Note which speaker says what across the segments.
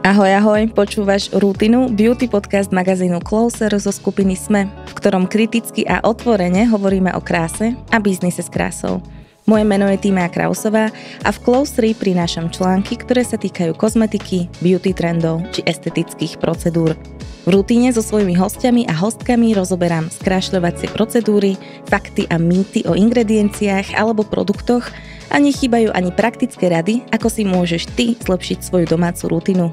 Speaker 1: Ahoj, ahoj, počúvaš Rutinu, beauty podcast magazínu Closer zo skupiny SME, v ktorom kriticky a otvorene hovoríme o kráse a biznise s krásou. Moje meno je Týma Krausová a v Close prinášam články, ktoré sa týkajú kozmetiky, beauty trendov či estetických procedúr. V rutine so svojimi hostiami a hostkami rozoberám skrášľovacie procedúry, fakty a mýty o ingredienciách alebo produktoch, a nechýbajú ani praktické rady, ako si môžeš ty zlepšiť svoju domácu rutinu.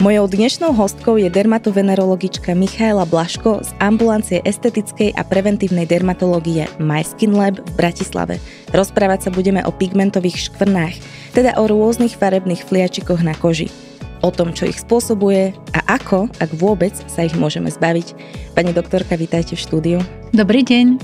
Speaker 1: Mojou dnešnou hostkou je dermatovenerologička Michaela Blaško z ambulancie estetickej a preventívnej dermatológie MySkin Lab v Bratislave. Rozprávať sa budeme o pigmentových škvrnách, teda o rôznych farebných fliačikoch na koži o tom, čo ich spôsobuje a ako, ak vôbec, sa ich môžeme zbaviť. Pani doktorka, vítajte v štúdiu. Dobrý deň.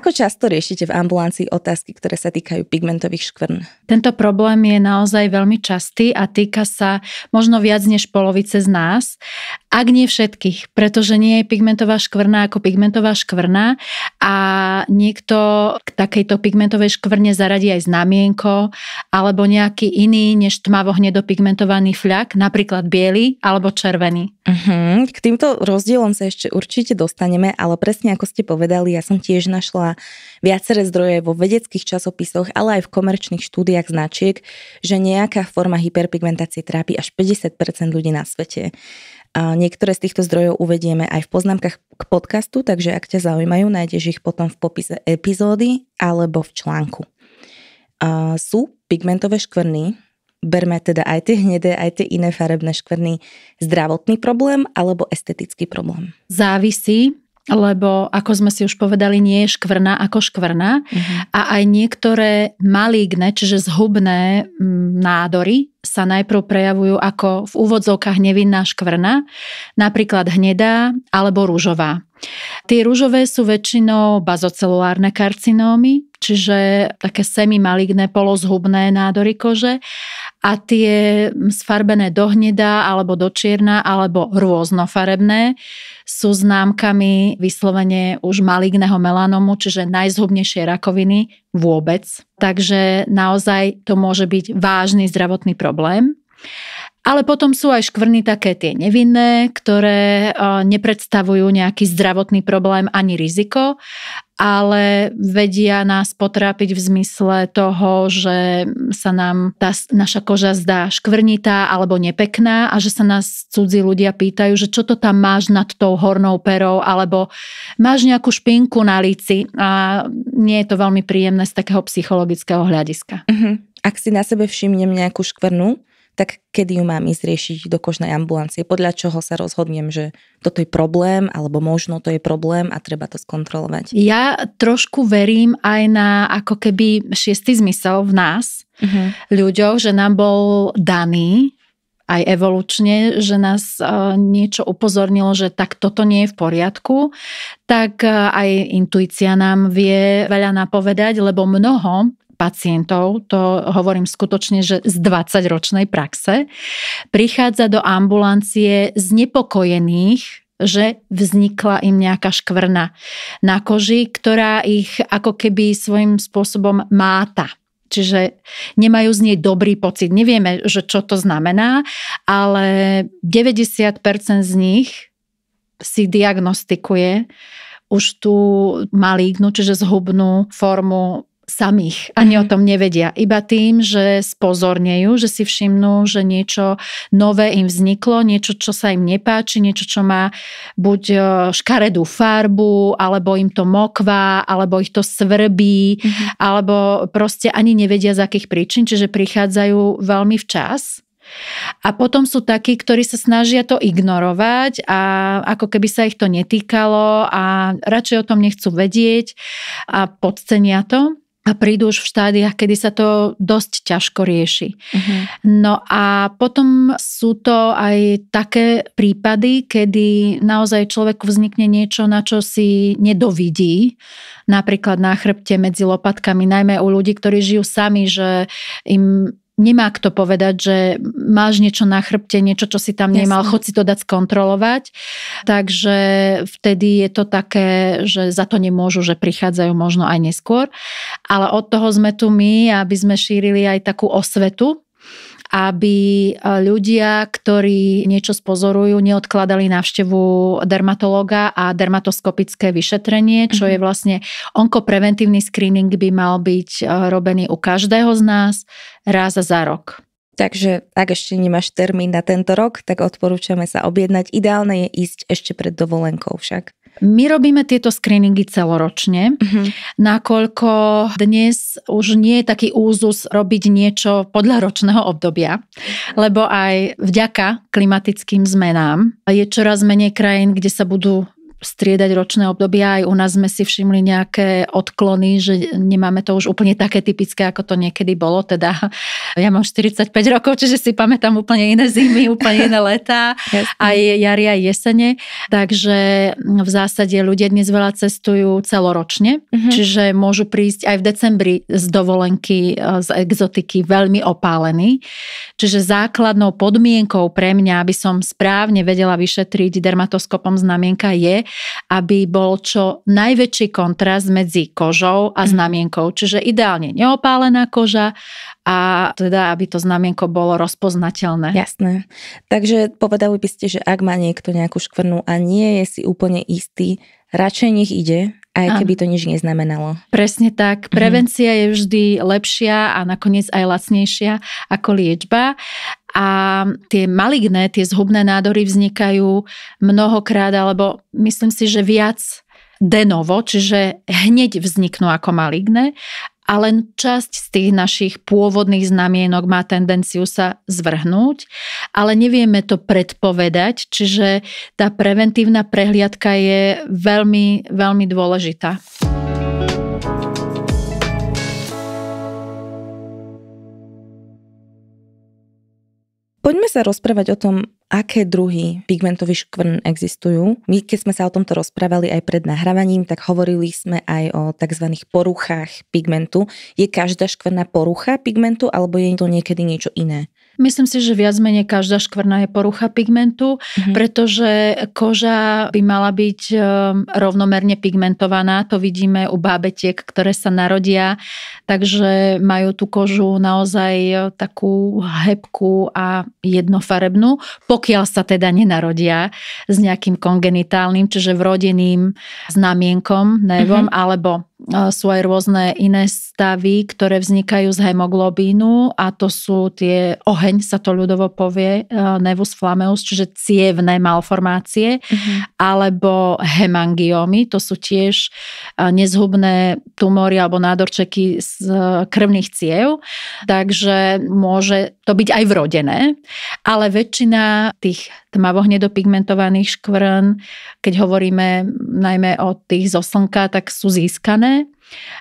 Speaker 1: Ako často riešite v ambulancii otázky, ktoré sa týkajú pigmentových škvrn?
Speaker 2: Tento problém je naozaj veľmi častý a týka sa možno viac než polovice z nás, ak nie všetkých, pretože nie je pigmentová škvrna ako pigmentová škvrna a niekto k takejto pigmentovej škvrne zaradí aj znamienko alebo nejaký iný než tmavo hnedopigmentovaný fľak,
Speaker 1: napríklad biely alebo červený. Uh-huh. K týmto rozdielom sa ešte určite dostaneme, ale presne ako ste povedali, ja som tiež našla našla viaceré zdroje vo vedeckých časopisoch, ale aj v komerčných štúdiách značiek, že nejaká forma hyperpigmentácie trápi až 50% ľudí na svete. A niektoré z týchto zdrojov uvedieme aj v poznámkach k podcastu, takže ak ťa zaujímajú, nájdeš ich potom v popise epizódy alebo v článku. A sú pigmentové škvrny, berme teda aj tie hnedé, aj tie iné farebné škvrny, zdravotný problém alebo estetický problém?
Speaker 2: Závisí lebo ako sme si už povedali, nie je škvrna ako škvrna mm-hmm. a aj niektoré maligné, čiže zhubné mm, nádory sa najprv prejavujú ako v úvodzovkách nevinná škvrna, napríklad hnedá alebo rúžová. Tie rúžové sú väčšinou bazocelulárne karcinómy, čiže také semimaligné polozhubné nádory kože a tie sfarbené do hnedá alebo do čierna alebo rôznofarebné sú známkami vyslovene už maligného melanomu, čiže najzhubnejšie rakoviny vôbec. Takže naozaj to môže byť vážny zdravotný problém. Ale potom sú aj škvrny také tie nevinné, ktoré eh, nepredstavujú nejaký zdravotný problém ani riziko ale vedia nás potrápiť v zmysle toho, že sa nám tá naša koža zdá škvrnitá alebo nepekná a že sa nás cudzí ľudia pýtajú, že čo to tam máš nad tou hornou perou alebo máš nejakú špinku na líci a nie je to
Speaker 1: veľmi príjemné z takého psychologického hľadiska. Uh-huh. Ak si na sebe všimnem nejakú škvrnu, tak kedy ju mám ísť riešiť do kožnej ambulancie, podľa čoho sa rozhodnem, že toto je problém, alebo možno to je problém a treba to skontrolovať.
Speaker 2: Ja trošku verím aj na ako keby šiestý zmysel v nás, uh-huh. ľuďoch, že nám bol daný aj evolučne, že nás e, niečo upozornilo, že tak toto nie je v poriadku, tak e, aj intuícia nám vie veľa napovedať, lebo mnoho pacientov, to hovorím skutočne, že z 20-ročnej praxe, prichádza do ambulancie znepokojených že vznikla im nejaká škvrna na koži, ktorá ich ako keby svojím spôsobom máta. Čiže nemajú z nej dobrý pocit. Nevieme, že čo to znamená, ale 90% z nich si diagnostikuje už tú malígnu, čiže zhubnú formu samých. Ani mm-hmm. o mhm. tom nevedia. Iba tým, že spozornejú, že si všimnú, že niečo nové im vzniklo, niečo, čo sa im nepáči, niečo, čo má buď e, škaredú farbu, alebo im to mokvá, alebo ich to svrbí, mm-hmm. alebo proste ani nevedia z akých príčin, čiže prichádzajú veľmi včas. A potom sú takí, ktorí sa snažia to ignorovať a ako keby sa ich to netýkalo a radšej o tom nechcú vedieť a podcenia to a prídu už v štádiách, kedy sa to dosť ťažko rieši. Uh-huh. No a potom sú to aj také prípady, kedy naozaj človeku vznikne niečo, na čo si nedovidí, napríklad na chrbte medzi lopatkami, najmä u ľudí, ktorí žijú sami, že im nemá kto povedať, že máš niečo na chrbte, niečo, čo si tam nemal, chod si to dať skontrolovať. Takže vtedy je to také, že za to nemôžu, že prichádzajú možno aj neskôr. Ale od toho sme tu my, aby sme šírili aj takú osvetu aby e, ľudia, ktorí niečo spozorujú, neodkladali návštevu dermatológa a dermatoskopické vyšetrenie, čo mhm. je vlastne onkopreventívny screening
Speaker 1: by mal byť e, robený u každého z nás raz za rok. Takže ak ešte nemáš termín na tento rok, tak odporúčame sa objednať. Ideálne je ísť ešte pred dovolenkou však.
Speaker 2: My robíme tieto screeningy celoročne, mm-hmm. nakoľko dnes už nie je taký úzus robiť niečo podľa ročného obdobia, lebo aj vďaka klimatickým zmenám je čoraz menej krajín, kde sa budú striedať ročné obdobia. Aj u nás sme si všimli nejaké odklony, že nemáme to už úplne také typické, ako to niekedy bolo. Teda ja mám 45 rokov, čiže si pamätám úplne iné zimy, úplne iné leta, aj jari, aj jesene. Takže v zásade ľudia dnes veľa cestujú celoročne, mm-hmm. čiže môžu prísť aj v decembri z dovolenky, e, z exotiky veľmi opálení. Čiže základnou podmienkou pre mňa, aby som správne vedela vyšetriť dermatoskopom znamienka je, aby bol čo najväčší kontrast medzi kožou a mhm. znamienkou. Čiže ideálne neopálená koža a teda, aby to znamienko bolo
Speaker 1: rozpoznateľné. Jasné. Takže povedali by ste, že ak má niekto nejakú škvrnu a nie je si úplne istý, radšej nech ide, aj keby to nič neznamenalo. Presne tak.
Speaker 2: Mhm. Prevencia mm. je vždy lepšia a nakoniec aj lacnejšia ako liečba a tie maligné, tie zhubné nádory vznikajú mnohokrát, alebo myslím si, že viac denovo, čiže hneď vzniknú ako maligné a len časť z tých našich pôvodných znamienok má tendenciu sa zvrhnúť, ale nevieme to predpovedať, čiže tá preventívna prehliadka je veľmi, veľmi dôležitá.
Speaker 1: Poďme sa rozprávať o tom, aké druhy pigmentových škvrn existujú. My, keď sme sa o tomto rozprávali aj pred nahrávaním, tak hovorili sme aj o tzv. poruchách pigmentu. Je každá škvrna porucha pigmentu alebo je to niekedy niečo iné?
Speaker 2: Myslím si, že viac menej každá škvrna je porucha pigmentu, mm-hmm. pretože koža by mala byť e, rovnomerne pigmentovaná. To vidíme u bábetiek, ktoré sa narodia, takže majú tú kožu naozaj e, takú hebku a jednofarebnú, pokiaľ sa teda nenarodia s nejakým kongenitálnym, čiže vrodeným znamienkom, nevom, mm-hmm. alebo e, sú aj rôzne iné stavy, ktoré vznikajú z hemoglobínu a to sú tie ohe oheň sa to ľudovo povie, e, nevus flameus, čiže cievne malformácie, mm-hmm. alebo hemangiomy, to sú tiež e, nezhubné tumory alebo nádorčeky z e, krvných ciev, takže môže to byť aj vrodené, ale väčšina tých tmavohnedo pigmentovaných škvrn, keď hovoríme najmä o tých zo slnka, tak sú získané.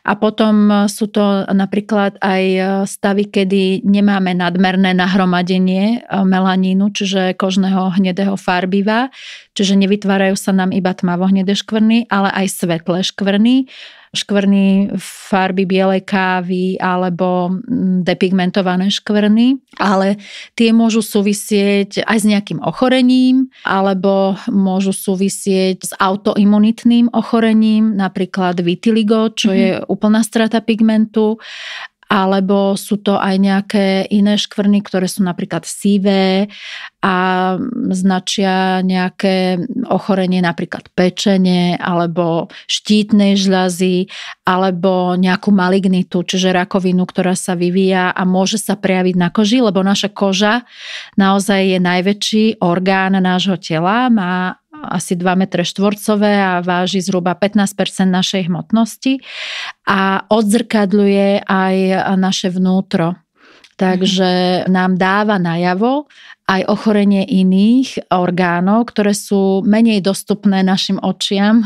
Speaker 2: A potom e, sú to napríklad aj e, stavy, kedy nemáme nadmerné nahromadenie e, melanínu, čiže kožného hnedého farbiva, čiže nevytvárajú sa nám iba tmavo hnedé škvrny, ale aj svetlé škvrny, škvrny farby bielej kávy alebo mm, depigmentované škvrny, ale tie môžu súvisieť aj s nejakým ochorením alebo môžu súvisieť s autoimunitným ochorením, napríklad vitiligo, čo mm-hmm. je úplná strata pigmentu alebo sú to aj nejaké iné škvrny, ktoré sú napríklad sivé a značia nejaké ochorenie, napríklad pečenie alebo štítnej žľazy alebo nejakú malignitu, čiže rakovinu, ktorá sa vyvíja a môže sa prejaviť na koži, lebo naša koža naozaj je najväčší orgán nášho tela, má asi 2 m štvorcové a váži zhruba 15% našej hmotnosti a odzrkadľuje aj naše vnútro. Takže nám dáva najavo, aj ochorenie iných orgánov, ktoré sú menej dostupné
Speaker 1: našim očiam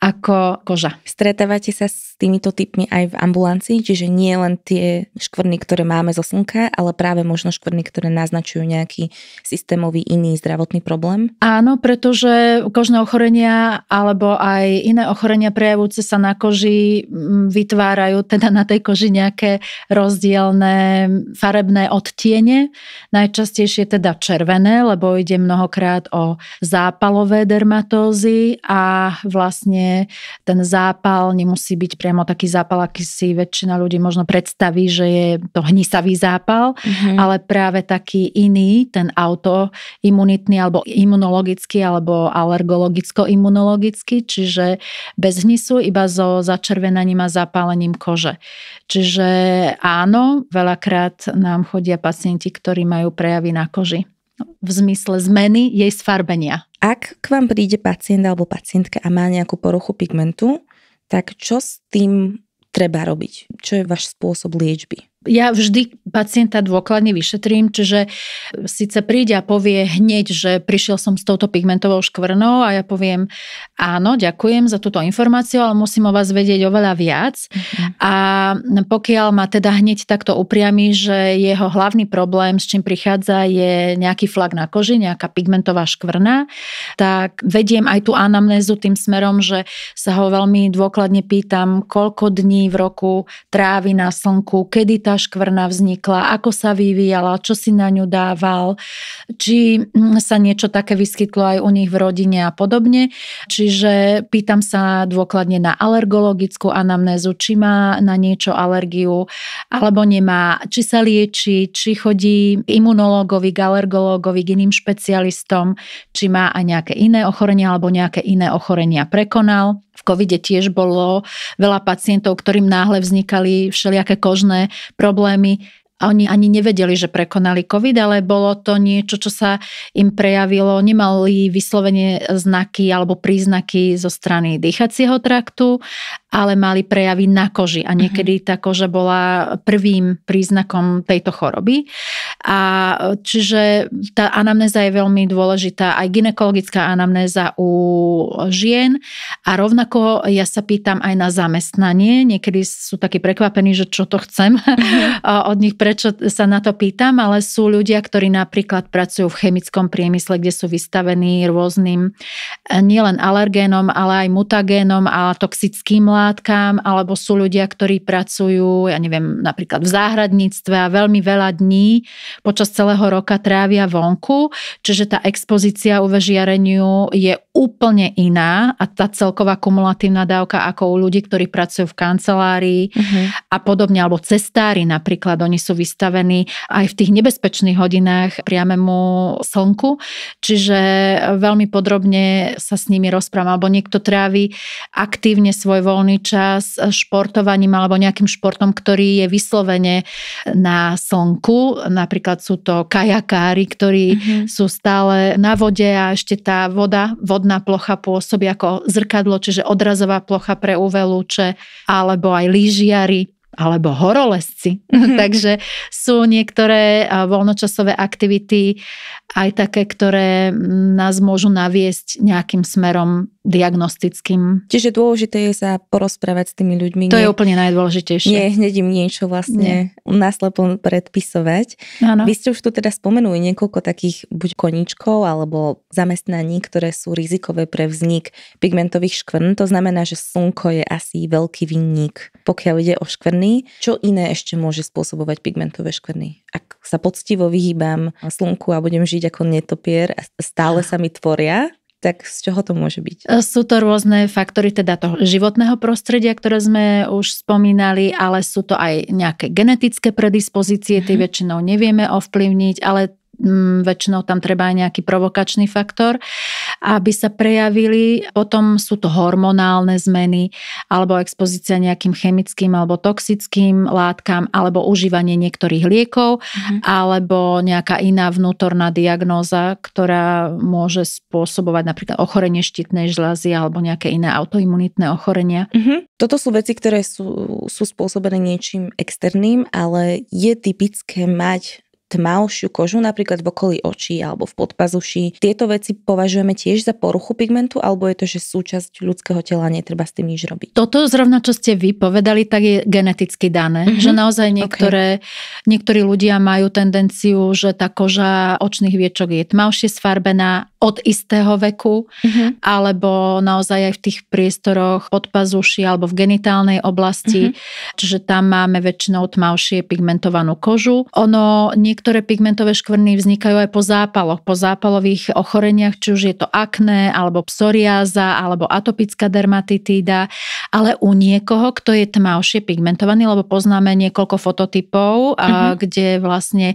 Speaker 1: ako koža. Stretávate sa s týmito typmi aj v ambulancii, čiže nie len tie škvrny, ktoré máme zo slnka, ale práve možno škvrny, ktoré naznačujú nejaký systémový iný zdravotný problém?
Speaker 2: Áno, pretože kožné ochorenia alebo aj iné ochorenia prejavujúce sa na koži mm, vytvárajú teda na tej koži nejaké rozdielne farebné odtiene. Najčastejšie teda teda červené, lebo ide mnohokrát o zápalové dermatózy a vlastne ten zápal nemusí byť priamo taký zápal, aký si väčšina ľudí možno predstaví, že je to hnisavý zápal, mm-hmm. ale práve taký iný, ten autoimunitný alebo imunologický alebo alergologicko-imunologický, čiže bez hnisu iba so začervenaním a zapálením kože. Čiže áno, veľakrát nám chodia pacienti, ktorí majú
Speaker 1: prejavy na kože, koži v zmysle zmeny jej sfarbenia. Ak k vám príde pacient alebo pacientka a má nejakú poruchu pigmentu, tak čo s tým treba robiť? Čo je váš spôsob liečby?
Speaker 2: Ja vždy pacienta dôkladne vyšetrím, čiže síce príde a povie hneď, že prišiel som s touto pigmentovou škvrnou a ja poviem áno, ďakujem za túto informáciu, ale musím o vás vedieť oveľa viac. Mm-hmm. A pokiaľ ma teda hneď takto upriami, že jeho hlavný problém, s čím prichádza, je nejaký flak na koži, nejaká pigmentová škvrna, tak vediem aj tú anamnézu tým smerom, že sa ho veľmi dôkladne pýtam, koľko dní v roku trávi na slnku, kedy tá škvrna vznikla, ako sa vyvíjala, čo si na ňu dával, či mm, sa niečo také vyskytlo aj u nich v rodine a podobne. Čiže pýtam sa dôkladne na alergologickú anamnézu, či má na niečo alergiu alebo nemá, či sa lieči, či chodí imunológovi, alergológovi, k iným špecialistom, či má aj nejaké iné ochorenia alebo nejaké iné ochorenia prekonal v covide tiež bolo veľa pacientov, ktorým náhle vznikali všelijaké kožné problémy a oni ani nevedeli, že prekonali COVID, ale bolo to niečo, čo sa im prejavilo, nemali vyslovene znaky alebo príznaky zo strany dýchacieho traktu ale mali prejavy na koži a mhm. niekedy tá koža bola prvým príznakom tejto choroby. A čiže tá anamnéza je veľmi dôležitá, aj ginekologická anamnéza u žien a rovnako ja sa pýtam aj na zamestnanie. Niekedy sú takí prekvapení, že čo to chcem mhm. od nich, prečo sa na to pýtam, ale sú ľudia, ktorí napríklad pracujú v chemickom priemysle, kde sú vystavení rôznym eh, nielen alergénom, ale aj mutagénom a toxickým látkam, alebo sú ľudia, ktorí pracujú, ja neviem, napríklad v záhradníctve a veľmi veľa dní počas celého roka trávia vonku, čiže tá expozícia u vežiareniu je úplne iná a tá celková kumulatívna dávka ako u ľudí, ktorí pracujú v kancelárii uh-huh. a podobne, alebo cestári napríklad, oni sú vystavení aj v tých nebezpečných hodinách priamemu slnku, čiže veľmi podrobne sa s nimi rozprávam, alebo niekto trávi aktívne svoj voľný voľný čas športovaním alebo nejakým športom, ktorý je vyslovene na slnku. Napríklad sú to kajakári, ktorí mm-hmm. sú stále na vode a ešte tá voda, vodná plocha pôsobí ako zrkadlo, čiže odrazová plocha pre UV lúče, alebo aj lyžiari alebo horolesci. Mhm. Takže sú niektoré voľnočasové aktivity aj také, ktoré nás môžu naviesť nejakým smerom
Speaker 1: diagnostickým. Čiže dôležité je sa porozprávať s tými ľuďmi. To nie, je úplne najdôležitejšie. Nie, hneď im niečo vlastne nie. naslepo predpisovať. Ano. Vy ste už tu teda spomenuli niekoľko takých buď koníčkov alebo zamestnaní, ktoré sú rizikové pre vznik pigmentových škvrn. To znamená, že slnko je asi veľký vinník, pokiaľ ide o škvrny zemi. Čo iné ešte môže spôsobovať pigmentové škvrny? Ak sa poctivo vyhýbam slnku a budem žiť ako netopier a stále sa mi tvoria, tak z čoho to môže byť?
Speaker 2: E, sú to rôzne faktory teda toho životného prostredia, ktoré sme už spomínali, ale sú to aj nejaké genetické predispozície, tie mhm. väčšinou nevieme ovplyvniť, ale Mm, väčšinou tam treba aj nejaký provokačný faktor, aby sa prejavili. Potom sú to hormonálne zmeny alebo expozícia nejakým chemickým alebo toxickým látkam alebo užívanie niektorých liekov mm-hmm. alebo nejaká iná vnútorná diagnóza, ktorá môže spôsobovať napríklad ochorenie štítnej
Speaker 1: žľazy alebo nejaké iné autoimunitné ochorenia. Mm-hmm. Toto sú veci, ktoré sú, sú spôsobené niečím externým, ale je typické mať tmavšiu kožu, napríklad v okolí očí alebo v podpazuši. Tieto veci považujeme tiež za poruchu pigmentu, alebo je to, že súčasť ľudského tela netreba s tým nič robiť.
Speaker 2: Toto zrovna, čo ste vy povedali, tak je geneticky dané, mm-hmm. že naozaj niektoré, okay. niektorí ľudia majú tendenciu, že tá koža očných viečok je tmavšie sfarbená od istého veku, uh-huh. alebo naozaj aj v tých priestoroch pod pazuši alebo v genitálnej oblasti, uh-huh. čiže tam máme väčšinou tmavšie pigmentovanú kožu. Ono, niektoré pigmentové škvrny vznikajú aj po zápaloch, po zápalových ochoreniach, či už je to akné, alebo psoriáza, alebo atopická dermatitída, ale u niekoho, kto je tmavšie pigmentovaný, lebo poznáme niekoľko fototypov, uh-huh. a, mhm. kde vlastne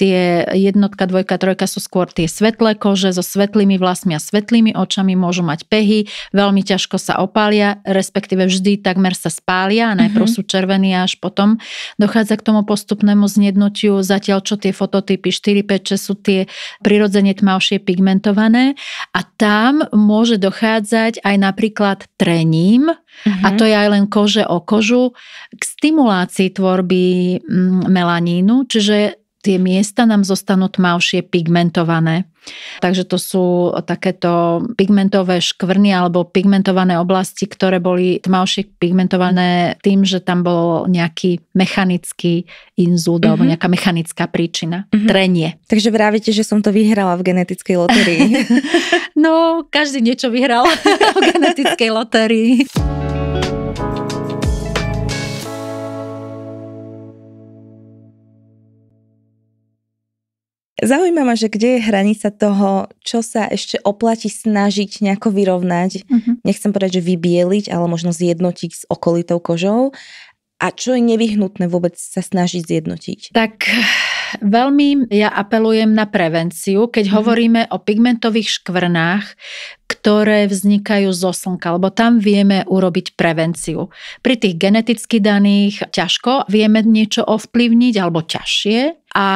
Speaker 2: tie jednotka, dvojka, trojka sú skôr tie svetlé kože zo svetlé svetlými vlasmi a svetlými očami, môžu mať pehy, veľmi ťažko sa opália, respektíve vždy takmer sa spália a najprv mm-hmm. sú červení a až potom dochádza k tomu postupnému znednutiu, zatiaľ čo tie fototypy 4, 5, 6 sú tie prirodzene tmavšie pigmentované a tam môže dochádzať aj napríklad trením, Uh-huh. a mhm. to je aj len kože o kožu, k stimulácii tvorby mm, melanínu, čiže tie miesta nám zostanú tmavšie pigmentované. Takže to sú takéto pigmentové škvrny alebo pigmentované oblasti, ktoré boli tmavšie pigmentované tým, že tam bol nejaký mechanický inzúd uh-huh. alebo mhm. nejaká mechanická príčina. Uh-huh. Trenie. Takže
Speaker 1: vravíte, že som to vyhrala v genetickej lotérii.
Speaker 2: no, každý niečo vyhral v genetickej lotérii.
Speaker 1: Zaujíma ma, že kde je hranica toho, čo sa ešte oplatí snažiť nejako vyrovnať. Uh-huh. Nechcem povedať, že vybieliť, ale možno zjednotiť s okolitou kožou. A čo je nevyhnutné vôbec sa snažiť zjednotiť?
Speaker 2: Tak veľmi ja apelujem na prevenciu. Keď uh-huh. hovoríme o pigmentových škvrnách, ktoré vznikajú zo slnka, lebo tam vieme urobiť prevenciu. Pri tých geneticky daných ťažko vieme niečo ovplyvniť alebo ťažšie a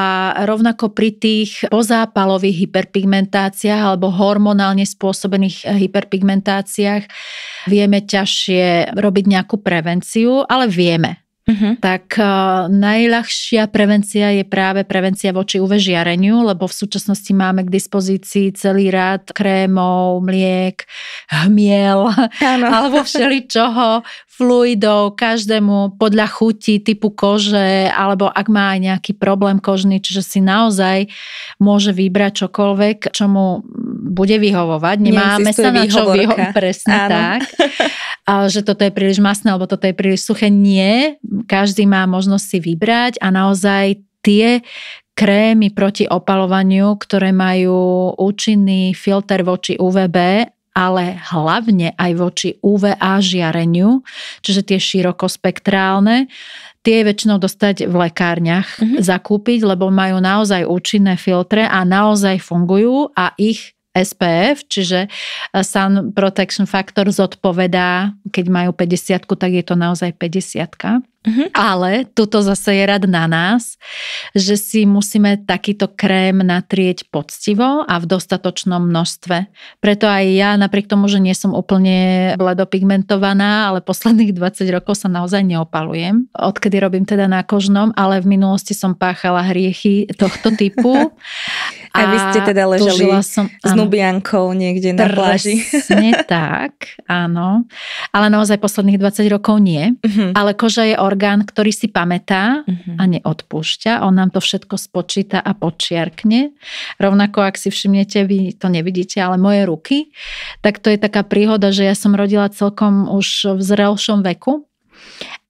Speaker 2: rovnako pri tých pozápalových hyperpigmentáciách alebo hormonálne spôsobených hyperpigmentáciách vieme ťažšie robiť nejakú prevenciu, ale vieme, Uh-huh. Tak uh, najľahšia prevencia je práve prevencia voči uvežiareniu, lebo v súčasnosti máme k dispozícii celý rad krémov, mliek, hmiel ano. alebo všeličoho, fluidov, každému podľa chuti, typu kože alebo ak má aj nejaký problém kožný, čiže si naozaj môže vybrať čokoľvek, čo mu bude vyhovovať, nemáme sa na čo vyhovovať, presne Áno. tak. A že toto je príliš masné, alebo toto je príliš suché. Nie, každý má možnosť si vybrať a naozaj tie krémy proti opalovaniu, ktoré majú účinný filter voči UVB, ale hlavne aj voči UVA žiareniu, čiže tie širokospektrálne, tie je väčšinou dostať v lekárniach mm-hmm. zakúpiť, lebo majú naozaj účinné filtre a naozaj fungujú a ich SPF, čiže eh, Sun Protection Factor zodpovedá, keď majú 50, tak je to naozaj 50. Mm-hmm. Ale tuto zase je rad na nás, že si musíme takýto krém natrieť poctivo a v dostatočnom množstve. Preto aj ja, napriek tomu, že nie som úplne bledopigmentovaná, ale posledných 20 rokov sa naozaj neopalujem. Odkedy robím teda na kožnom, ale v minulosti som páchala hriechy tohto typu.
Speaker 1: A, vy ste teda ležali som, s áno, Nubiankou niekde na pláži. Presne
Speaker 2: tak, áno. Ale naozaj posledných 20 rokov nie. Uh-huh. Ale koža je orgán, ktorý si pamätá uh-huh. a neodpúšťa. On nám to všetko spočíta a počiarkne. Rovnako, ak si všimnete, vy to nevidíte, ale moje ruky, tak to je taká príhoda, že ja som rodila celkom už v zrelšom veku.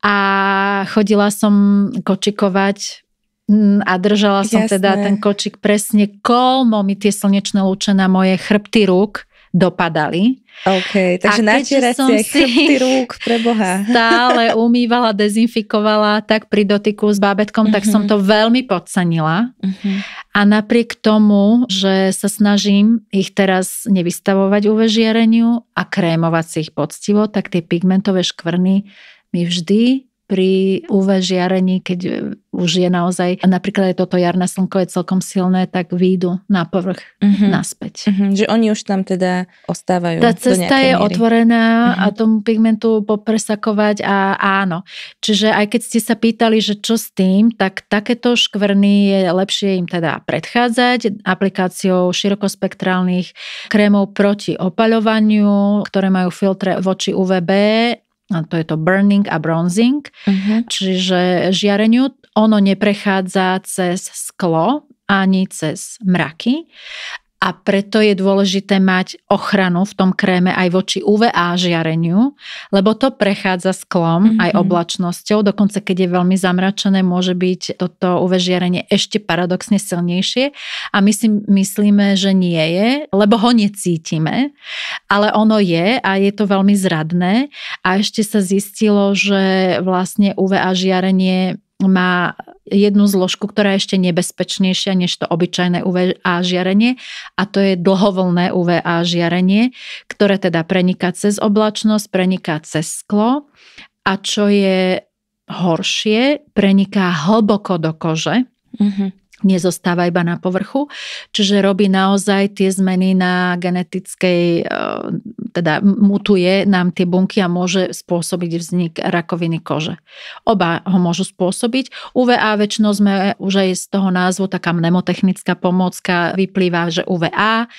Speaker 2: A chodila som kočikovať Mm, a držala som Jasné. teda ten kočik presne kolmo mi tie slnečné lúče na moje chrbty rúk dopadali. OK,
Speaker 1: takže natierať si chrbty rúk pre Boha. Stále
Speaker 2: umývala, dezinfikovala tak pri dotyku s bábetkom, mm-hmm. tak som mhm. to veľmi podcenila. Mm-hmm. A napriek tomu, že sa snažím ich teraz nevystavovať UV žiareniu a krémovať si ich poctivo, tak tie pigmentové škvrny mi vždy pri UV žiarení, keď e, už je naozaj, napríklad je toto jarné slnko je celkom silné, tak výjdu na povrch uh-huh. naspäť. Uh-huh. Že oni už tam teda ostávajú. Tá cesta je miery. otvorená uh-huh. a tomu pigmentu popresakovať a áno. Čiže aj keď ste sa pýtali, že čo s tým, tak takéto škvrny je lepšie im teda predchádzať aplikáciou širokospektrálnych krémov proti opaľovaniu, ktoré majú filtre voči UVB a to je to burning a bronzing, uh-huh. čiže žiareniu ono neprechádza cez sklo ani cez mraky a preto je dôležité mať ochranu v tom kréme aj voči UVA žiareniu, lebo to prechádza sklom mm-hmm. aj oblačnosťou. Dokonca keď je veľmi zamračené, môže byť toto UV žiarenie ešte paradoxne silnejšie a my si myslíme, že nie je, lebo ho necítime, ale ono je a je to veľmi zradné a ešte sa zistilo, že vlastne UVA žiarenie má jednu zložku, ktorá je ešte nebezpečnejšia než to obyčajné UVA žiarenie a to je dlhovolné UVA žiarenie, ktoré teda preniká cez oblačnosť, preniká cez sklo a čo je horšie, preniká hlboko do kože. Mm-hmm nezostáva iba na povrchu, čiže robí naozaj tie zmeny na genetickej, eh, teda mutuje nám tie bunky a môže spôsobiť vznik rakoviny kože. Oba ho môžu spôsobiť. UVA väčšinou sme už aj z toho názvu taká mnemotechnická pomocka vyplýva, že UVA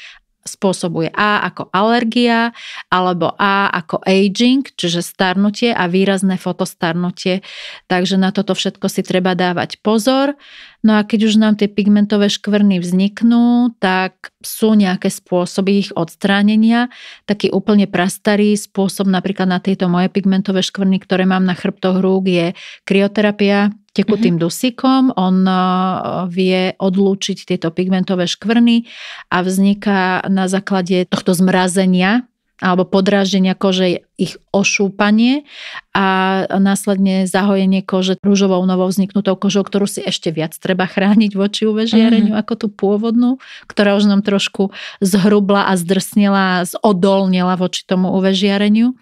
Speaker 2: spôsobuje A ako alergia, alebo A ako aging, čiže starnutie a výrazné fotostarnutie. Takže na toto všetko si treba dávať pozor. No a keď už nám tie pigmentové škvrny vzniknú, tak sú nejaké spôsoby ich odstránenia. Taký úplne prastarý spôsob napríklad na tieto moje pigmentové škvrny, ktoré mám na chrbtoch rúk je krioterapia, tekutým mm-hmm. dusíkom. On e, vie odlúčiť tieto pigmentové škvrny a vzniká na základe tohto zmrazenia alebo podráždenia kože ich ošúpanie a následne zahojenie kože rúžovou novou vzniknutou kožou, ktorú si ešte viac treba chrániť voči UV žiareniu mm-hmm. ako tú pôvodnú, ktorá už nám trošku zhrubla a zdrsnila, zodolnila voči tomu UV žiareniu.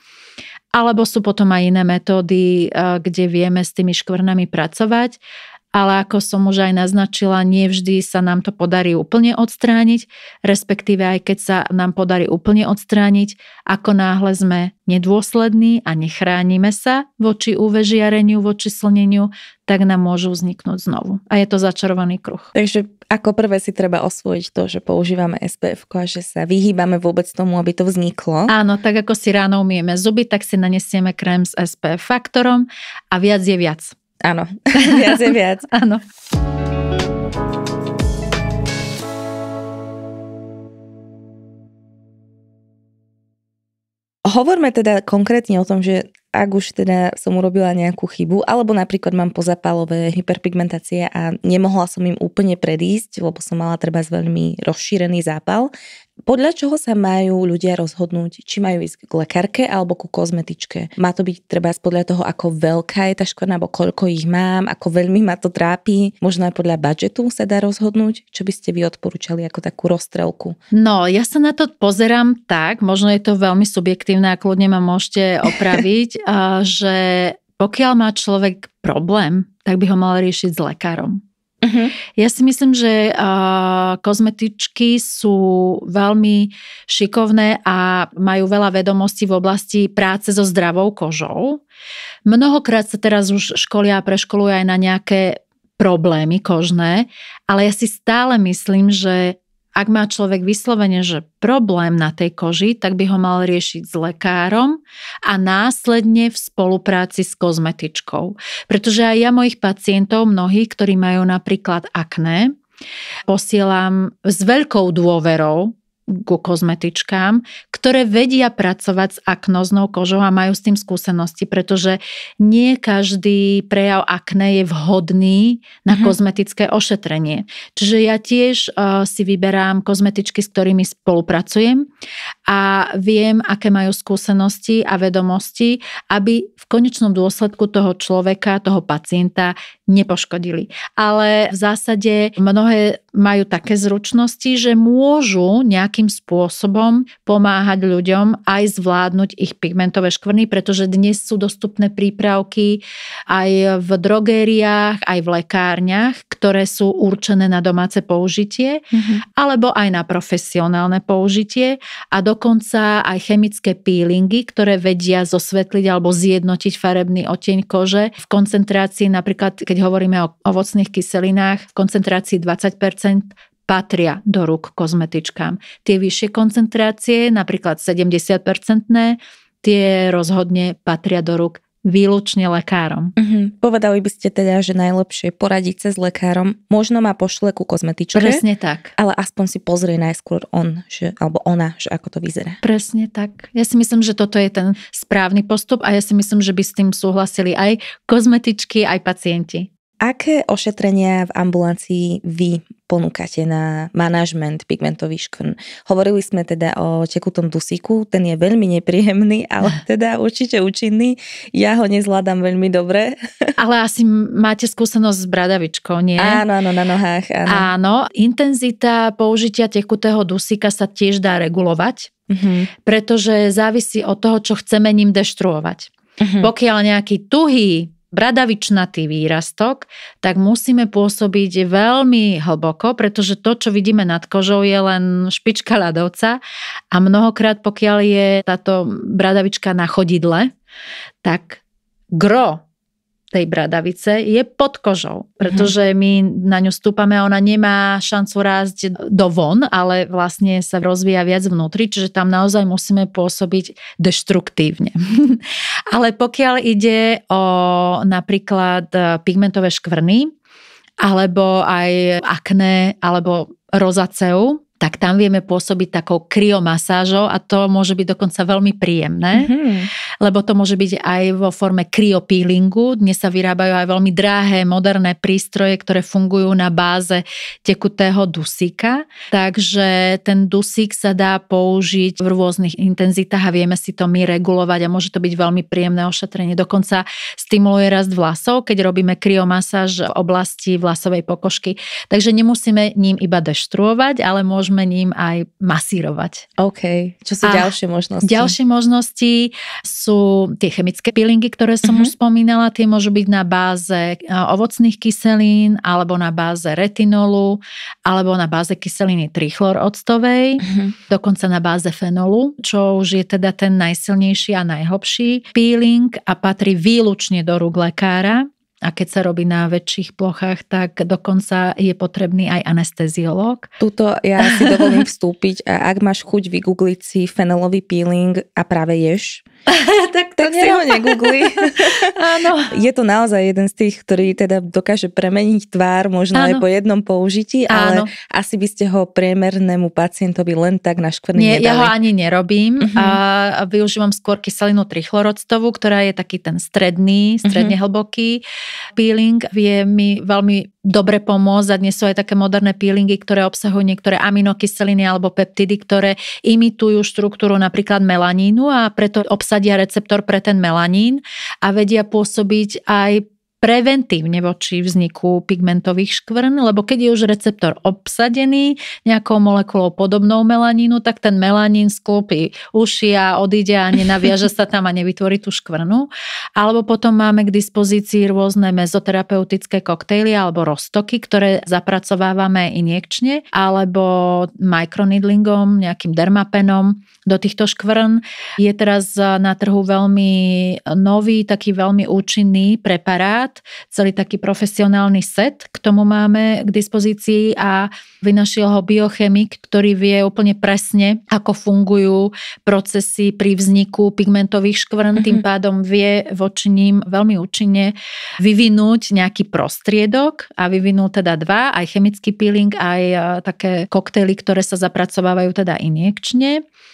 Speaker 2: Alebo sú potom aj iné metódy, eh, kde vieme s tými škvrnami pracovať, ale ako som už aj naznačila, nie vždy sa nám to podarí úplne odstrániť, respektíve aj keď sa nám podarí úplne odstrániť, ako náhle sme nedôslední a nechránime sa voči UV žiareniu, voči slneniu, tak nám môžu vzniknúť
Speaker 1: znovu. A je to začarovaný kruh. Takže ako prvé si treba osvojiť to, že používame SPF a že sa vyhýbame vôbec tomu, aby to vzniklo. Áno, tak ako si
Speaker 2: ráno umieme zuby, tak si nanesieme krém s SPF faktorom a viac je viac. Áno, viac je viac. Áno.
Speaker 1: Hovorme teda konkrétne o tom, že ak už teda som urobila nejakú chybu, alebo napríklad mám pozapálové hyperpigmentácie a nemohla som im úplne predísť, lebo som mala treba veľmi rozšírený zápal podľa čoho sa majú ľudia rozhodnúť, či majú ísť k lekárke alebo ku kozmetičke? Má to byť treba podľa toho, ako veľká je tá škoda, alebo koľko ich mám, ako veľmi ma to trápi. Možno aj podľa budžetu sa dá rozhodnúť, čo by ste vy odporúčali ako takú rozstrelku.
Speaker 2: No, ja sa na to pozerám tak, možno je to veľmi subjektívne ako kľudne ma môžete opraviť, že pokiaľ má človek problém, tak by ho mal riešiť s lekárom. Uh-huh. Ja si myslím, že uh, kozmetičky sú veľmi šikovné a majú veľa vedomostí v oblasti práce so zdravou kožou. Mnohokrát sa teraz už školia a preškolujú aj na nejaké problémy kožné, ale ja si stále myslím, že ak má človek vyslovene, že problém na tej koži, tak by ho mal riešiť s lekárom a následne v spolupráci s kozmetičkou. Pretože aj ja mojich pacientov, mnohých, ktorí majú napríklad akné, posielam s veľkou dôverou ku kozmetičkám, ktoré vedia pracovať s aknoznou kožou a majú s tým skúsenosti, pretože nie každý prejav akné je vhodný na mm-hmm. kozmetické ošetrenie. Čiže ja tiež uh, si vyberám kozmetičky, s ktorými spolupracujem a viem, aké majú skúsenosti a vedomosti, aby v konečnom dôsledku toho človeka, toho pacienta nepoškodili. Ale v zásade mnohé majú také zručnosti, že môžu nejakým spôsobom pomáhať ľuďom aj zvládnuť ich pigmentové škvrny, pretože dnes sú dostupné prípravky aj v drogériách, aj v lekárniach, ktoré sú určené na domáce použitie, mm-hmm. alebo aj na profesionálne použitie a dokonca aj chemické peelingy, ktoré vedia zosvetliť alebo zjednotiť farebný oteň kože v koncentrácii napríklad, keď hovoríme o ovocných kyselinách v koncentrácii 20 patria do rúk kozmetičkám. Tie vyššie koncentrácie, napríklad 70-percentné,
Speaker 1: tie rozhodne patria do rúk výlučne lekárom. Uh-huh. Povedali by ste teda, že najlepšie poradiť sa s lekárom. Možno ma pošle ku kozmetičke. Presne tak. Ale aspoň si pozrie najskôr on, že, alebo ona, že ako to vyzerá.
Speaker 2: Presne tak. Ja si myslím, že toto je ten správny postup a ja si myslím, že by s tým súhlasili aj kozmetičky, aj pacienti.
Speaker 1: Aké ošetrenia v ambulancii vy ponúkate na manažment pigmentových škvrn? Hovorili sme teda o tekutom dusíku, ten je veľmi nepríjemný, ale teda určite účinný. Ja ho nezvládam veľmi dobre. Ale asi
Speaker 2: máte skúsenosť s bradavičkou, nie? Áno, áno, na nohách. Áno, áno intenzita použitia tekutého dusíka sa tiež dá regulovať, mm-hmm. pretože závisí od toho, čo chceme ním deštruovať. Mm-hmm. Pokiaľ nejaký tuhý bradavičnatý výrastok, tak musíme pôsobiť veľmi hlboko, pretože to, čo vidíme nad kožou, je len špička ľadovca a mnohokrát, pokiaľ je táto bradavička na chodidle, tak gro tej bradavice je pod kožou, pretože my na ňu stúpame a ona nemá šancu rásť dovon, ale vlastne sa rozvíja viac vnútri, čiže tam naozaj musíme pôsobiť deštruktívne. ale pokiaľ ide o napríklad e, pigmentové škvrny, alebo aj akné, alebo rozaceu, tak tam vieme pôsobiť takou kryomasážou a to môže byť dokonca veľmi príjemné, mm-hmm. lebo to môže byť aj vo forme kryopílingu. Dnes sa vyrábajú aj veľmi drahé, moderné prístroje, ktoré fungujú na báze tekutého dusíka. Takže ten dusík sa dá použiť v rôznych intenzitách a vieme si to my regulovať a môže to byť veľmi príjemné ošetrenie. Dokonca stimuluje rast vlasov, keď robíme kryomasáž v oblasti vlasovej pokožky. Takže nemusíme ním iba deštruovať, ale môžeme môžeme ním aj masírovať. OK. Čo sú a ďalšie možnosti? Ďalšie možnosti sú tie chemické peelingy, ktoré som uh-huh. už spomínala. Tie môžu byť na báze e, ovocných kyselín, alebo na báze retinolu, alebo na báze kyseliny trichloroctovej, uh-huh. dokonca na báze fenolu, čo už je teda ten najsilnejší a najhlbší peeling a patrí výlučne do rúk lekára a keď sa
Speaker 1: robí na väčších plochách, tak dokonca je potrebný aj anesteziológ. Tuto ja si dovolím vstúpiť a ak máš chuť vygoogliť si fenelový peeling a práve ješ, tak to tak si ho negoogli. Áno. Je to naozaj jeden z tých, ktorý teda dokáže premeniť tvár možno Áno. aj po jednom použití, ale asi by ste ho priemernému pacientovi len tak na škvrny Nie, nedali. ja ho ani
Speaker 2: nerobím. Uh-huh. A využívam skôr kyselinu trichlorodstovú, ktorá je taký ten stredný, stredne uh-huh. hlboký peeling. Vie mi veľmi dobre pomôcť a dnes sú aj také moderné peelingy, ktoré obsahujú niektoré aminokyseliny alebo peptidy, ktoré imitujú štruktúru napríklad melanínu a preto obsadia receptor pre ten melanín a vedia pôsobiť aj preventívne voči vzniku pigmentových škvrn, lebo keď je už receptor obsadený nejakou molekulou podobnou melanínu, tak ten melanín sklopí uši a odíde a nenaviaže sa tam a nevytvorí tú škvrnu. Alebo potom máme k dispozícii rôzne mezoterapeutické koktejly alebo roztoky, ktoré zapracovávame injekčne alebo microneedlingom, nejakým dermapenom do týchto škvrn. Je teraz na trhu veľmi nový, taký veľmi účinný preparát, celý taký profesionálny set, k tomu máme k dispozícii a vynašiel ho biochemik, ktorý vie úplne presne, ako fungujú procesy pri vzniku pigmentových škvrn, mm-hmm. tým mhm. pádom vie voči ním veľmi účinne vyvinúť nejaký prostriedok a vyvinul teda dva, aj chemický peeling, aj také koktejly, ktoré sa zapracovávajú teda injekčne.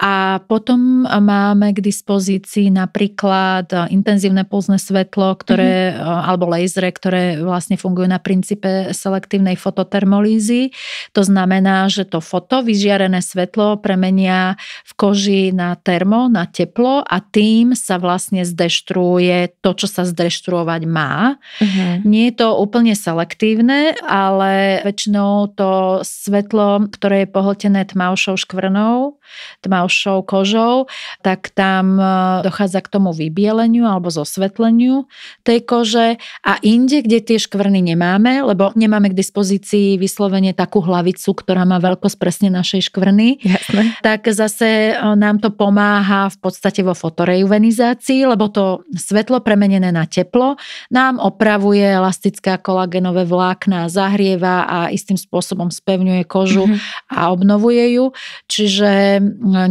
Speaker 2: A potom máme k dispozícii napríklad eh, intenzívne pulzné svetlo, ktoré, mm-hmm. alebo lasery, ktoré vlastne fungujú na princípe selektívnej fototermolízy. To znamená, že to foto, vyžiarené svetlo premenia v koži na termo, na teplo a tým sa vlastne zdeštruuje to, čo sa zdeštruovať má. Mm-hmm. Nie je to úplne selektívne, ale väčšinou to svetlo, ktoré je pohltené tmavšou škvrnou, tmavšou tmavšou kožou, tak tam e, dochádza k tomu vybieleniu alebo zosvetleniu tej kože a inde, kde tie škvrny nemáme, lebo nemáme k dispozícii vyslovene takú hlavicu, ktorá má veľkosť presne našej škvrny, Jasne. tak zase e, nám to pomáha v podstate vo fotorejuvenizácii, lebo to svetlo premenené na teplo nám opravuje elastická kolagenové vlákna, zahrieva a istým spôsobom spevňuje kožu mm-hmm. a obnovuje ju. Čiže e,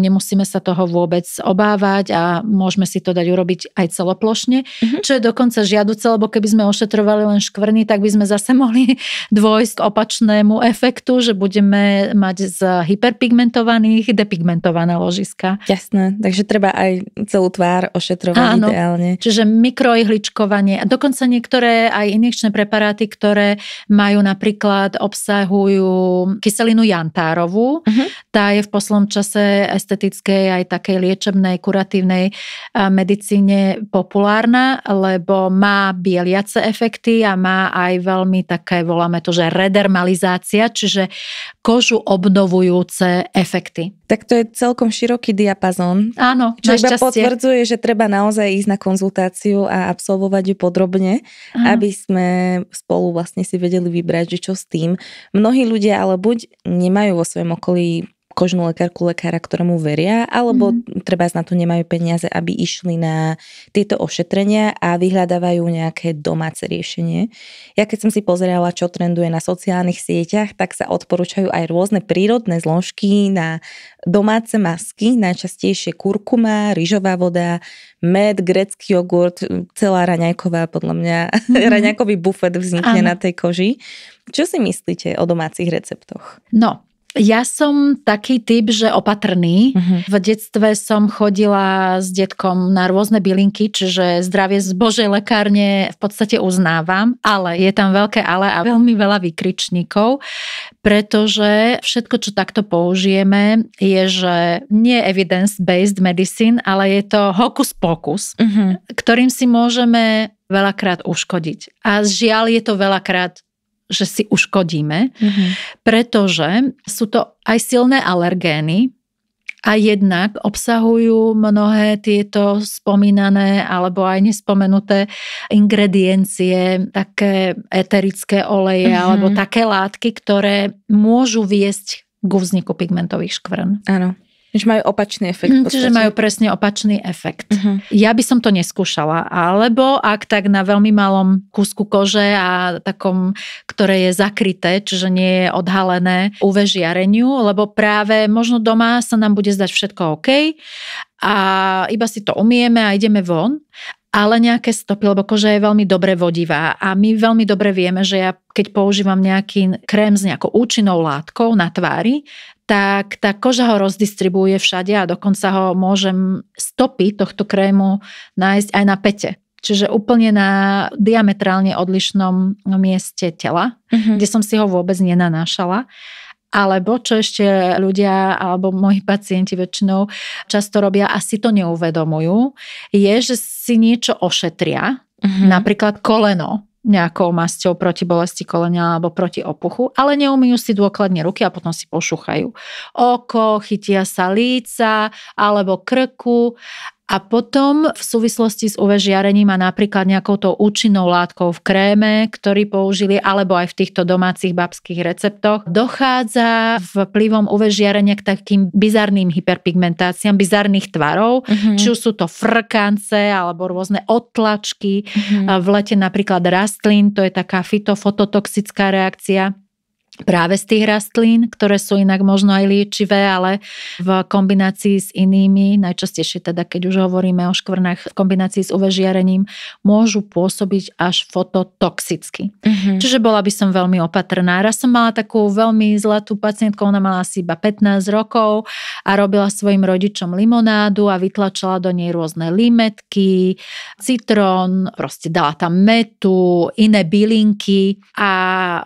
Speaker 2: nemusíme sa toho vôbec obávať a môžeme si to dať urobiť aj celoplošne, mm-hmm. čo je dokonca žiaduce, lebo keby sme ošetrovali len škvrny, tak by sme zase mohli dôjsť k opačnému efektu, že budeme mať z hyperpigmentovaných depigmentované ložiska. Jasné, takže treba aj
Speaker 1: celú tvár ošetrovať Áno, ideálne. Čiže
Speaker 2: mikroihličkovanie a dokonca niektoré aj injekčné preparáty, ktoré majú napríklad obsahujú kyselinu jantárovú, mm-hmm. tá je v poslednom čase estet estetickej, aj takej liečebnej, kuratívnej eh, medicíne populárna, lebo má bieliace efekty a má aj veľmi také, voláme to, že redermalizácia, čiže kožu
Speaker 1: obnovujúce efekty. Tak to je celkom široký diapazon. Áno, Čo iba potvrdzuje, že treba naozaj ísť na konzultáciu a absolvovať ju podrobne, Áno. aby sme spolu vlastne si vedeli vybrať, že čo s tým. Mnohí ľudia ale buď nemajú vo svojom okolí kožnú lekárku, lekára, ktorému veria, alebo mm-hmm. treba na to nemajú peniaze, aby išli na tieto ošetrenia a vyhľadávajú nejaké domáce riešenie. Ja keď som si pozerala, čo trenduje na sociálnych sieťach, tak sa odporúčajú aj rôzne prírodné zložky na domáce masky, najčastejšie kurkuma, rýžová voda, med, grecký jogurt, celá raňajková, podľa mňa, mm-hmm. raňajkový bufet vznikne ano. na tej koži. Čo si myslíte o domácich receptoch?
Speaker 2: No, ja som taký typ, že opatrný. Uh-huh. V detstve som chodila s detkom na rôzne bylinky, čiže zdravie z Božej lekárne v podstate uznávam, ale je tam veľké ale a veľmi veľa výkričníkov, pretože všetko, čo takto použijeme, je, že nie evidence-based medicine, ale je to hokus pokus, uh-huh. ktorým si môžeme veľakrát uškodiť. A žiaľ je to veľakrát že si uškodíme, mm-hmm. pretože sú to aj silné alergény a jednak obsahujú mnohé tieto spomínané alebo aj nespomenuté ingrediencie, také eterické oleje mm-hmm. alebo také látky, ktoré môžu viesť k vzniku pigmentových škvrn. Áno.
Speaker 1: Že majú opačný efekt. Mm, čiže majú presne
Speaker 2: opačný efekt. Uh-huh. Ja by som to neskúšala. Alebo ak tak na veľmi malom kúsku kože a takom, ktoré je zakryté, čiže nie je odhalené UV žiareniu, lebo práve možno doma sa nám bude zdať všetko OK a iba si to umieme a ideme von ale nejaké stopy, lebo koža je veľmi dobre vodivá a my veľmi dobre vieme, že ja keď používam nejaký krém s nejakou účinnou látkou na tvári, tak tá koža ho rozdistribuje všade a dokonca ho môžem stopy tohto krému nájsť aj na pete. Čiže úplne na diametrálne odlišnom mieste tela, mm-hmm. kde som si ho vôbec nenanášala. Alebo čo ešte ľudia alebo moji pacienti väčšinou často robia a si to neuvedomujú, je, že si niečo ošetria, mm-hmm. napríklad koleno nejakou masťou proti bolesti kolenia alebo proti opuchu, ale neumijú si dôkladne ruky a potom si pošúchajú oko, chytia sa líca alebo krku a potom v súvislosti s UV žiarením a napríklad nejakou tou účinnou látkou v kréme, ktorý použili, alebo aj v týchto domácich babských receptoch, dochádza vplyvom UV žiarenia k takým bizarným hyperpigmentáciám, bizarných tvarov, mm-hmm. či už sú to frkance alebo rôzne otlačky. Mm-hmm. V lete napríklad rastlín, to je taká fitofototoxická reakcia práve z tých rastlín, ktoré sú inak možno aj liečivé, ale v kombinácii s inými, najčastejšie teda keď už hovoríme o škvrnách v kombinácii s uvežiarením, môžu pôsobiť až fototoxicky. Mm-hmm. Čiže bola by som veľmi opatrná. Raz som mala takú veľmi zlatú pacientku, ona mala asi iba 15 rokov a robila svojim rodičom limonádu a vytlačila do nej rôzne limetky, citrón, proste dala tam metu, iné bylinky a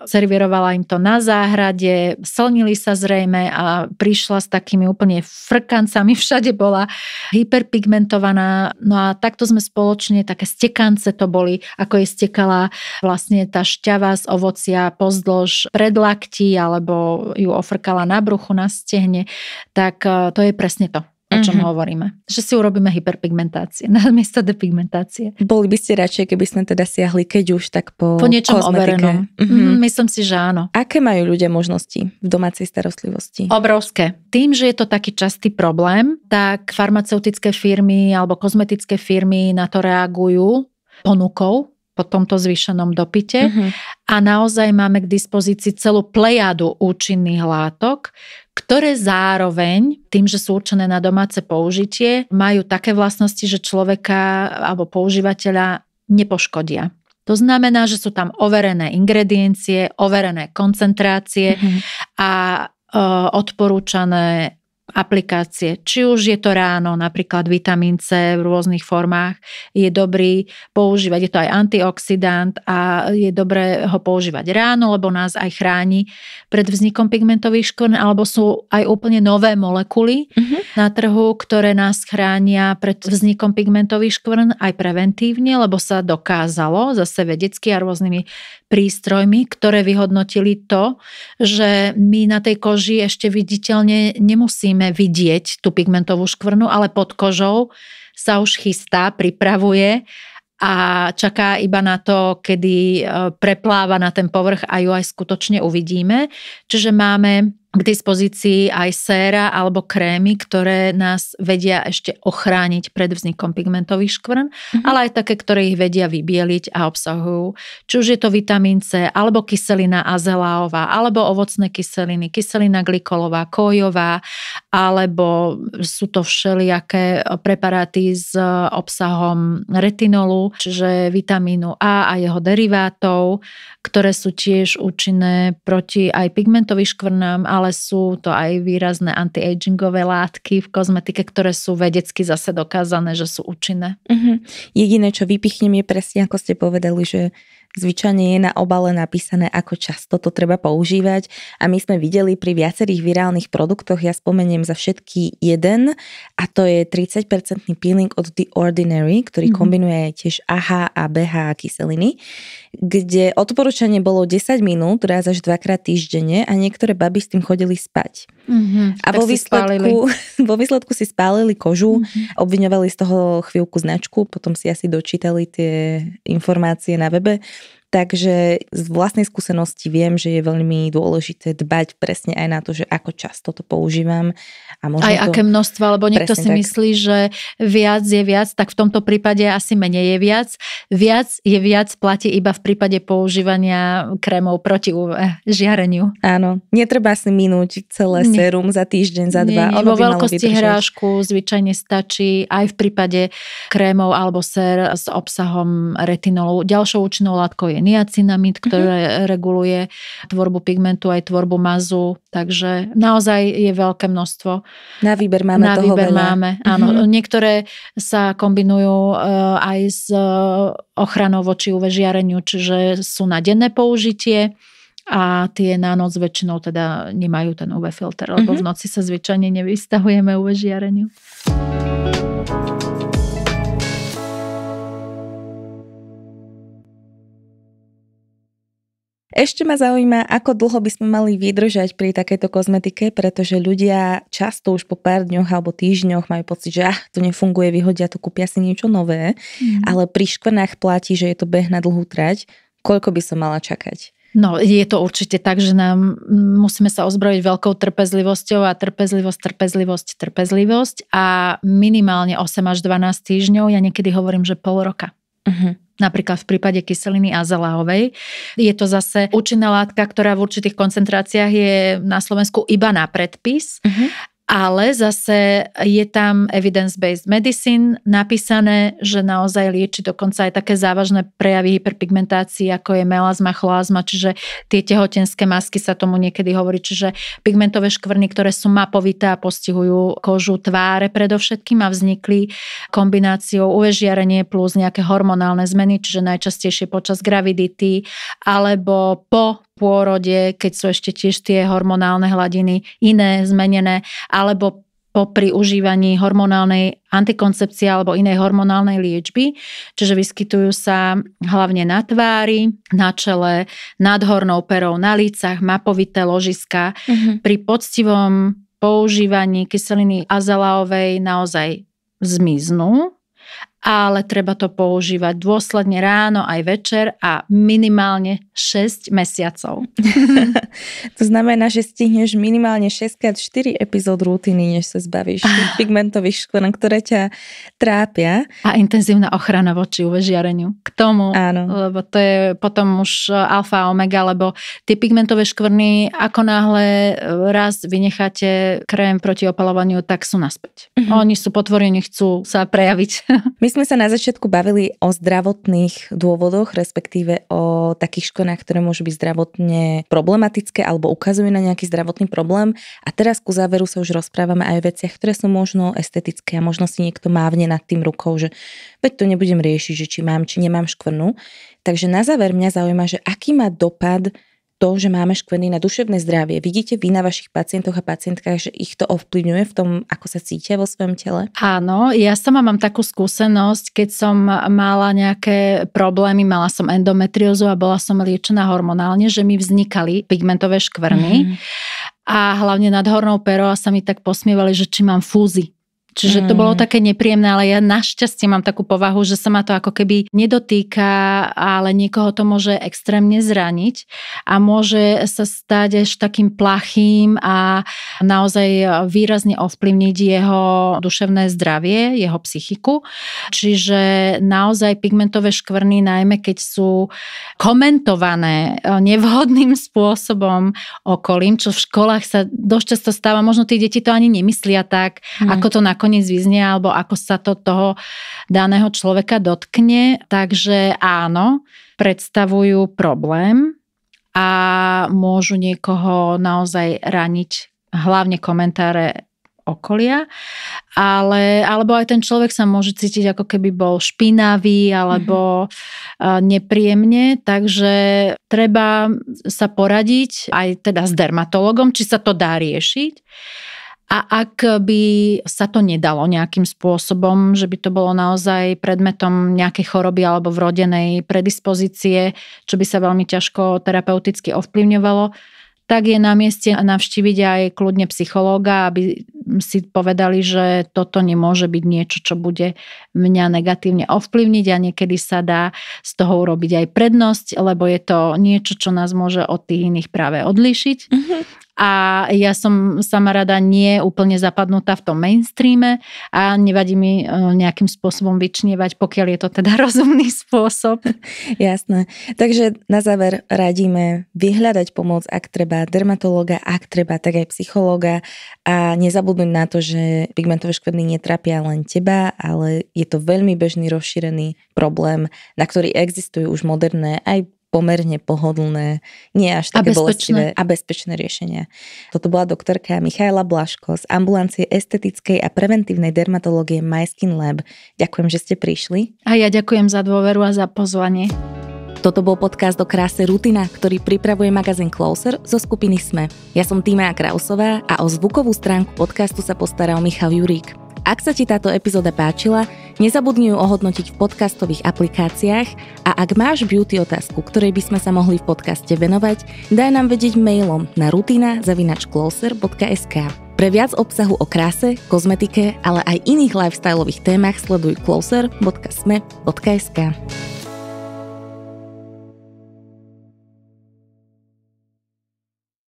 Speaker 2: servirovala im to na záhrade, slnili sa zrejme a prišla s takými úplne frkancami, všade bola hyperpigmentovaná. No a takto sme spoločne, také stekance to boli, ako je stekala vlastne tá šťava z ovocia pozdĺž lakti alebo ju ofrkala na bruchu, na stehne. Tak e, to je presne to o čom mm-hmm. hovoríme. Že si urobíme hyperpigmentácie
Speaker 1: namiesto depigmentácie. Boli by ste radšej, keby sme teda siahli, keď už, tak po Po niečom kozmetike. overenom. Mm-hmm.
Speaker 2: Myslím si, že áno.
Speaker 1: Aké majú ľudia možnosti v domácej starostlivosti?
Speaker 2: Obrovské. Tým, že je to taký častý problém, tak farmaceutické firmy alebo kozmetické firmy na to reagujú ponukou po tomto zvýšenom dopite. Mm-hmm. A naozaj máme k dispozícii celú plejadu účinných látok, ktoré zároveň tým, že sú určené na domáce použitie, majú také vlastnosti, že človeka alebo používateľa nepoškodia. To znamená, že sú tam overené ingrediencie, overené koncentrácie mm-hmm. a e, odporúčané aplikácie. Či už je to ráno, napríklad vitamín C v rôznych formách, je dobrý používať, je to aj antioxidant a je dobré ho používať ráno, lebo nás aj chráni pred vznikom pigmentových škvrn, alebo sú aj úplne nové molekuly mm-hmm. na trhu, ktoré nás chránia pred vznikom pigmentových škvrn aj preventívne, lebo sa dokázalo zase vedecky a rôznymi prístrojmi, ktoré vyhodnotili to, že my na tej koži ešte viditeľne nemusíme nebudeme vidieť tú pigmentovú škvrnu, ale pod kožou sa už chystá, pripravuje a čaká iba na to, kedy e, prepláva na ten povrch a ju aj skutočne uvidíme. Čiže máme k dispozícii aj séra alebo krémy, ktoré nás vedia ešte ochrániť pred vznikom pigmentových škvrn, mm-hmm. ale aj také, ktoré ich vedia vybieliť a obsahujú. Či už je to vitamín C, alebo kyselina azeláová, alebo ovocné kyseliny, kyselina glikolová, kojová, alebo sú to všelijaké eh, preparáty s eh, obsahom retinolu, čiže vitamínu A a jeho derivátov, ktoré sú tiež účinné proti aj pigmentovým škvrnám, ale ale sú to aj výrazné anti-agingové látky v kozmetike, ktoré sú vedecky zase dokázané, že sú
Speaker 1: účinné. Uh-huh. Jediné, čo vypichnem je presne, ako ste povedali, že Zvyčajne je na obale napísané, ako často to treba používať a my sme videli pri viacerých virálnych produktoch, ja spomeniem za všetky jeden a to je 30% peeling od The Ordinary, ktorý mm-hmm. kombinuje tiež AHA a BH kyseliny, kde odporúčanie bolo 10 minút raz až dvakrát týždenne a niektoré baby s tým chodili spať. Mm-hmm, a vo výsledku, vo výsledku si spálili kožu, mm-hmm. obviňovali z toho chvíľku značku, potom si asi dočítali tie informácie na webe Takže z vlastnej skúsenosti viem, že je veľmi dôležité dbať presne aj na to, že ako často to používam. A možno aj to... aké
Speaker 2: množstvo, lebo niekto presne si tak. myslí, že viac je viac, tak v tomto prípade asi menej je viac. Viac je viac platí iba v prípade používania krémov proti UV, žiareniu.
Speaker 1: Áno, netreba si minúť celé nie. sérum za týždeň, za nie, dva. Nie, vo veľkosti hrášku
Speaker 2: zvyčajne stačí aj v prípade krémov alebo sér s obsahom retinolu. Ďalšou účinnou látkou je niacinamid, mhm. ktorý mm-hmm. reguluje tvorbu pigmentu aj tvorbu mazu. Takže naozaj je veľké množstvo. Na výber máme Na toho výber veľa. máme, mhm. áno. Mm-hmm. Niektoré sa kombinujú eh, aj s eh, ochranou voči UV žiareniu, čiže sú na denné použitie a tie na noc väčšinou teda nemajú ten UV filter, lebo mm-hmm. v noci sa zvyčajne nevystahujeme UV žiareniu.
Speaker 1: Ešte ma zaujíma, ako dlho by sme mali vydržať pri takejto kozmetike, pretože ľudia často už po pár dňoch alebo týždňoch majú pocit, že ah, to nefunguje, vyhodia to, kúpia si niečo nové, mm. ale pri škvrnách platí, že je to beh na dlhú trať. Koľko by som mala čakať?
Speaker 2: No, je to určite tak, že nám mm, musíme sa ozbrojiť veľkou trpezlivosťou a trpezlivosť, trpezlivosť, trpezlivosť a minimálne 8 až 12 týždňov, ja niekedy hovorím, že pol roka. Uh-huh. Napríklad v prípade kyseliny azalahovej je to zase účinná látka, ktorá v určitých koncentráciách je na Slovensku iba na predpis, uh-huh ale zase je tam evidence-based medicine napísané, že naozaj lieči dokonca aj také závažné prejavy hyperpigmentácie, ako je melazma, chloazma, čiže tie tehotenské masky sa tomu niekedy hovorí, čiže pigmentové škvrny, ktoré sú mapovité a postihujú kožu tváre predovšetkým a vznikli kombináciou uvežiarenie plus nejaké hormonálne zmeny, čiže najčastejšie počas gravidity alebo po pôrode, keď sú ešte tiež tie hormonálne hladiny iné, zmenené, alebo popri užívaní hormonálnej antikoncepcie alebo inej hormonálnej liečby, čiže vyskytujú sa hlavne na tvári, na čele, nad hornou perou, na lícach, mapovité ložiska. Uh-huh. Pri poctivom používaní kyseliny azelaovej naozaj
Speaker 1: zmiznú
Speaker 2: ale treba to používať dôsledne ráno aj večer a minimálne
Speaker 1: 6 mesiacov. to znamená, že stihneš minimálne 6x4 epizód rutiny, než sa zbavíš tých ah. pigmentových škôr, ktoré ťa trápia.
Speaker 2: A intenzívna ochrana voči UV žiareniu. K tomu, Áno. lebo to je potom už e, alfa a omega, lebo tie pigmentové škvrny, ako náhle e, raz vynecháte krém proti opalovaniu, tak sú naspäť. Uh-huh. Oni sú potvorení, chcú sa prejaviť.
Speaker 1: My sme sa na začiatku bavili o zdravotných dôvodoch, respektíve o takých škodách, ktoré môžu byť zdravotne problematické alebo ukazujú na nejaký zdravotný problém. A teraz ku záveru sa už rozprávame aj o veciach, ktoré sú možno estetické a možno si niekto mávne nad tým rukou, že veď to nebudem riešiť, že či mám, či nemám škvrnu. Takže na záver mňa zaujíma, že aký má dopad to, že máme škvrny na duševné zdravie. Vidíte vy na vašich pacientoch a pacientkách, že ich to ovplyvňuje v tom, ako sa cítia vo svojom tele?
Speaker 2: Áno, ja sama mám takú skúsenosť, keď som mala nejaké problémy, mala som endometriózu a bola som liečená hormonálne, že mi vznikali pigmentové škvrny. Mm. A hlavne nad hornou perou sa mi tak posmievali, že či mám fúzy Čiže to bolo mm. také nepríjemné, ale ja našťastie mám takú povahu, že sa ma to ako keby nedotýka, ale niekoho to môže extrémne zraniť a môže sa stať až takým plachým a naozaj výrazne ovplyvniť jeho duševné zdravie, jeho psychiku. Čiže naozaj pigmentové škvrny, najmä keď sú komentované e, nevhodným spôsobom okolím, čo v školách sa dosť často stáva, možno tí deti to ani nemyslia tak, ne. Mm. ako to na nakoniec vyznie alebo ako sa to toho daného človeka dotkne. Takže áno, predstavujú problém a môžu niekoho naozaj raniť, hlavne komentáre okolia, ale, alebo aj ten človek sa môže cítiť ako keby bol špinavý alebo mm-hmm. nepríjemne, takže treba sa poradiť aj teda s dermatologom, či sa to dá riešiť a ak by sa to nedalo nejakým spôsobom, že by to bolo naozaj predmetom nejakej choroby alebo vrodenej predispozície, čo by sa veľmi ťažko terapeuticky ovplyvňovalo, tak je na mieste navštíviť aj kľudne psychológa, aby si povedali, že toto nemôže byť niečo, čo bude mňa negatívne ovplyvniť a niekedy sa dá z toho urobiť aj prednosť, lebo je to niečo, čo nás môže od tých iných práve odlíšiť. Mm-hmm a ja som sama rada nie úplne zapadnutá v tom mainstreame a nevadí mi e, nejakým spôsobom vyčnievať, pokiaľ je to teda rozumný spôsob.
Speaker 1: Jasné. Takže na záver radíme vyhľadať pomoc, ak treba dermatológa, ak treba tak aj psychológa a nezabudnúť na to, že pigmentové škvrny netrapia len teba, ale je to veľmi bežný rozšírený problém, na ktorý existujú už moderné aj pomerne pohodlné, nie až také a bolestivé a bezpečné riešenia. Toto bola doktorka Michaela Blaško z ambulancie estetickej a preventívnej dermatológie MySkin Lab. Ďakujem, že ste prišli. A ja ďakujem za dôveru a za pozvanie. Toto bol podcast do kráse Rutina, ktorý pripravuje magazín Closer zo skupiny SME. Ja som Týma Krausová a o zvukovú stránku podcastu sa postaral Michal Jurík. Ak sa ti táto epizóda páčila, nezabudni ju ohodnotiť v podcastových aplikáciách a ak máš beauty otázku, ktorej by sme sa mohli v podcaste venovať, daj nám vedieť mailom na rutina.closer.sk. Pre viac obsahu o kráse, kozmetike, ale aj iných lifestyleových témach sleduj closer.sme.sk.